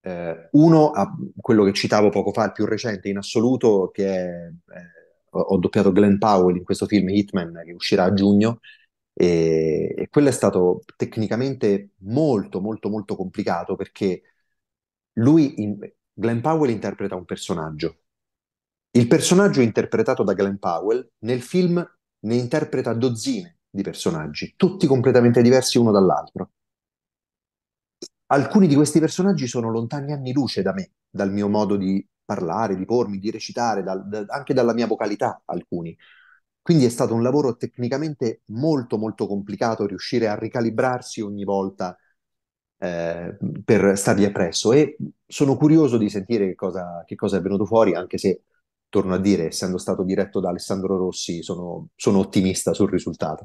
Eh, uno, quello che citavo poco fa, il più recente in assoluto, che è, eh, ho doppiato Glenn Powell in questo film Hitman che uscirà a giugno, e, e quello è stato tecnicamente molto, molto, molto complicato perché lui, in, Glenn Powell interpreta un personaggio. Il personaggio interpretato da Glenn Powell nel film ne interpreta dozzine di personaggi, tutti completamente diversi uno dall'altro. Alcuni di questi personaggi sono lontani anni luce da me, dal mio modo di parlare, di pormi, di recitare, dal, da, anche dalla mia vocalità alcuni. Quindi è stato un lavoro tecnicamente molto molto complicato riuscire a ricalibrarsi ogni volta Ehm, per stargli appresso e sono curioso di sentire che cosa, che cosa, è venuto fuori, anche se, torno a dire, essendo stato diretto da Alessandro Rossi, sono, sono ottimista sul risultato.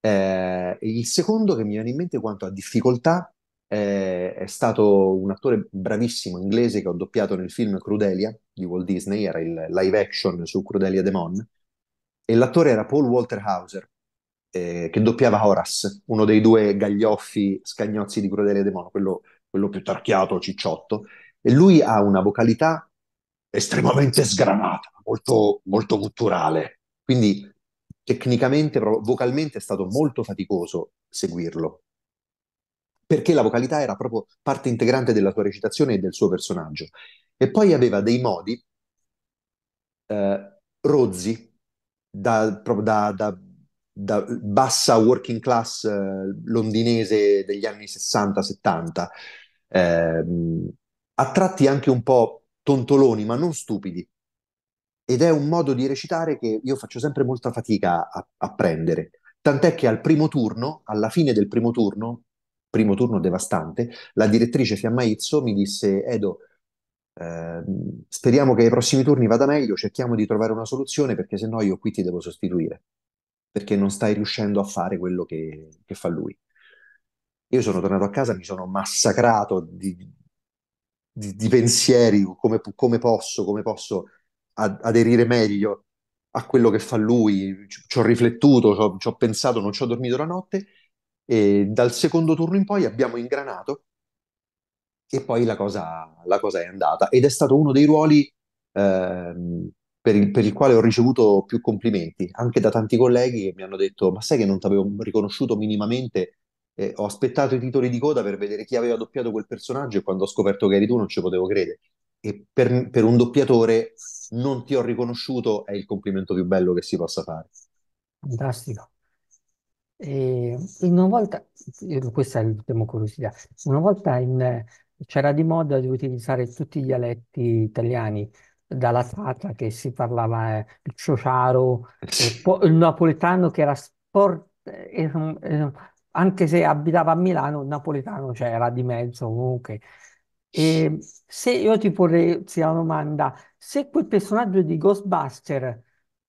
Eh, il secondo che mi viene in mente quanto a difficoltà eh, è stato un attore bravissimo inglese che ho doppiato nel film Crudelia di Walt Disney, era il live action su Crudelia Demon, e l'attore era Paul Walter Hauser, eh, che doppiava Horace, uno dei due gaglioffi scagnozzi di Crudele De quello, quello più tarchiato, cicciotto, e lui ha una vocalità estremamente sgranata, molto, molto gutturale, quindi tecnicamente, vocalmente è stato molto faticoso seguirlo, perché la vocalità era proprio parte integrante della sua recitazione e del suo personaggio. E poi aveva dei modi eh, rozzi, da, da, da, da bassa working class eh, londinese degli anni 60-70, eh, a tratti anche un po' tontoloni, ma non stupidi. Ed è un modo di recitare che io faccio sempre molta fatica a, a prendere. Tant'è che al primo turno, alla fine del primo turno, primo turno devastante, la direttrice Fiamma Izzo mi disse: Edo, eh, speriamo che ai prossimi turni vada meglio, cerchiamo di trovare una soluzione perché se no io qui ti devo sostituire perché non stai riuscendo a fare quello che, che fa lui. Io sono tornato a casa, mi sono massacrato di, di, di pensieri, come, come, posso, come posso ad, aderire meglio a quello che fa lui, ci, ho riflettuto, ci ho pensato, non ci ho dormito la notte e dal secondo turno in poi abbiamo ingranato e poi la cosa, la cosa è andata ed è stato uno dei ruoli ehm, per il, per il, quale ho ricevuto più complimenti, anche da tanti colleghi che mi hanno detto: Ma sai che non ti avevo riconosciuto minimamente? Eh, ho aspettato i titoli di coda per vedere chi aveva doppiato quel personaggio e quando ho scoperto che eri tu non ci potevo credere. E per, per un doppiatore non ti ho riconosciuto è il complimento più bello che si possa fare. Fantastico. E una volta, questa è l'ultima curiosità, una volta in, c'era di moda di utilizzare tutti i dialetti italiani dalla tata che si parlava eh, il ciociaro, eh, il napoletano che era sport, eh, anche se abitava a Milano, il napoletano c'era cioè, di mezzo comunque. E se io ti porrei sia una domanda, se quel personaggio di Ghostbuster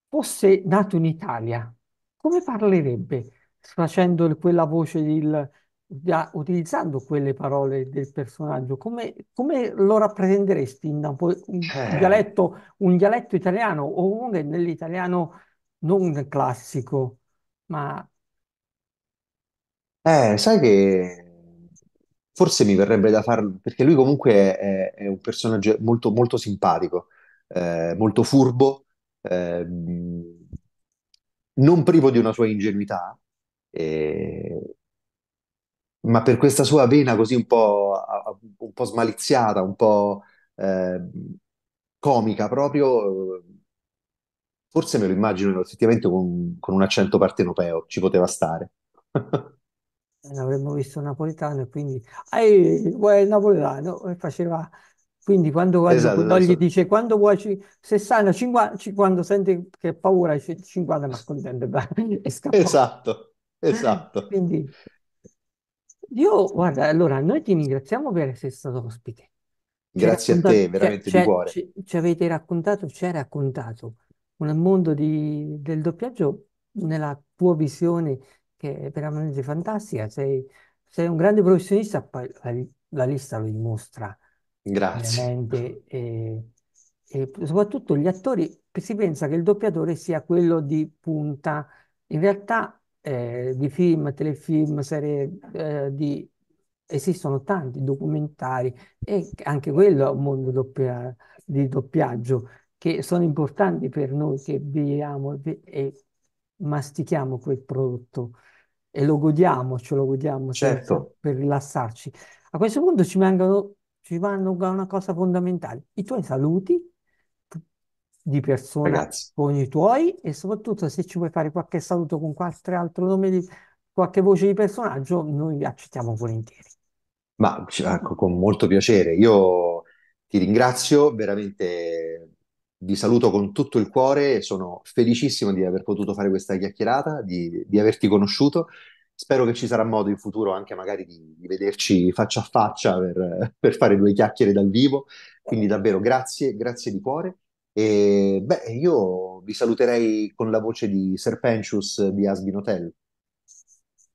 fosse nato in Italia, come parlerebbe facendo quella voce del da, utilizzando quelle parole del personaggio, come, come lo rappresenteresti in un, un, eh. dialetto, un dialetto italiano o uno che nell'italiano non classico, ma... Eh, sai che forse mi verrebbe da farlo, perché lui comunque è, è un personaggio molto, molto simpatico, eh, molto furbo, eh, non privo di una sua ingenuità, eh, ma per questa sua vena così un po', un po smaliziata, un po' eh, comica proprio, forse me lo immagino effettivamente con, con un accento partenopeo, ci poteva stare. Eh, avremmo visto napoletano e quindi ehi, vuoi napoletano? E faceva quindi quando, quando esatto, no, esatto. gli dice quando vuoi 60, 50, quando sente che paura 50 ma scontento e scappa. Esatto, esatto. Quindi io, guarda, allora, noi ti ringraziamo per essere stato ospite. Grazie a te, cioè, veramente di cioè, cuore. ci, ci avete raccontato, ci hai raccontato un mondo di- del doppiaggio nella tua visione che è veramente fantastica. Sei, sei un grande professionista, poi la, la lista lo dimostra Grazie. E, e soprattutto gli attori, si pensa che il doppiatore sia quello di punta. In realtà eh, di film, telefilm, serie eh, di... esistono tanti documentari e anche quello è un mondo doppia... di doppiaggio che sono importanti per noi che viviamo e mastichiamo quel prodotto e lo godiamo, ce lo godiamo certo. per, rilassarci. A questo punto ci mancano, ci manca una cosa fondamentale, i tuoi saluti di persona Ragazzi. con i tuoi e soprattutto se ci vuoi fare qualche saluto con qualche altro nome di qualche voce di personaggio, noi accettiamo volentieri. Ma ecco, con molto piacere. Io ti ringrazio, veramente vi saluto con tutto il cuore, sono felicissimo di aver potuto fare questa chiacchierata, di, di averti conosciuto. Spero che ci sarà modo in futuro anche magari di, di vederci faccia a faccia per, per fare due chiacchiere dal vivo. Quindi davvero grazie, grazie di cuore e beh, io vi saluterei con la voce di Serpentius di Asbin Hotel.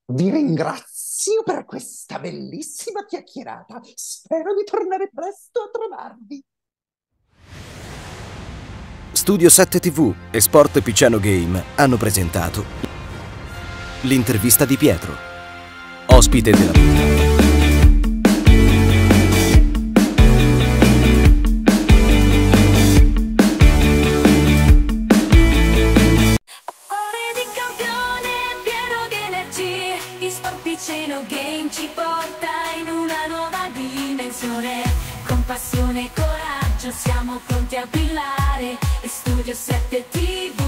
Vi ringrazio per questa bellissima chiacchierata. Spero di tornare presto a trovarvi. Studio 7 TV e Sport Picciano Game hanno presentato l'intervista di Pietro, ospite della siamo pronti a brillare, e Studio 7 TV.